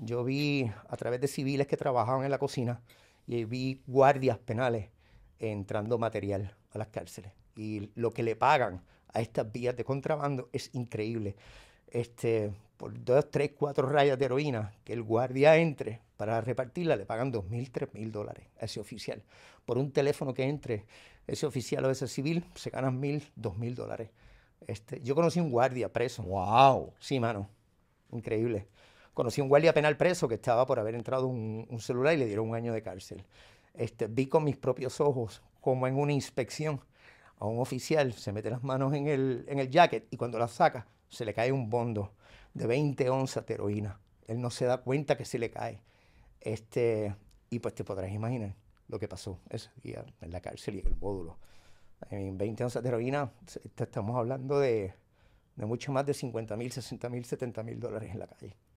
Yo vi a través de civiles que trabajaban en la cocina y vi guardias penales entrando material a las cárceles. Y lo que le pagan a estas vías de contrabando es increíble. Este, por dos, tres, cuatro rayas de heroína que el guardia entre para repartirla, le pagan dos mil, tres mil dólares a ese oficial. Por un teléfono que entre ese oficial o ese civil, se ganan mil, dos mil dólares. Este, yo conocí un guardia preso. ¡Wow! Sí, mano. Increíble. Conocí a un guardia penal preso que estaba por haber entrado un, un celular y le dieron un año de cárcel. Este, vi con mis propios ojos como en una inspección a un oficial se mete las manos en el, en el jacket y cuando las saca se le cae un bondo de 20 onzas de heroína. Él no se da cuenta que se le cae. Este, y pues te podrás imaginar lo que pasó ese día en la cárcel y en el módulo. En 20 onzas de heroína estamos hablando de, de mucho más de 50 mil, 60 mil, 70 mil dólares en la calle.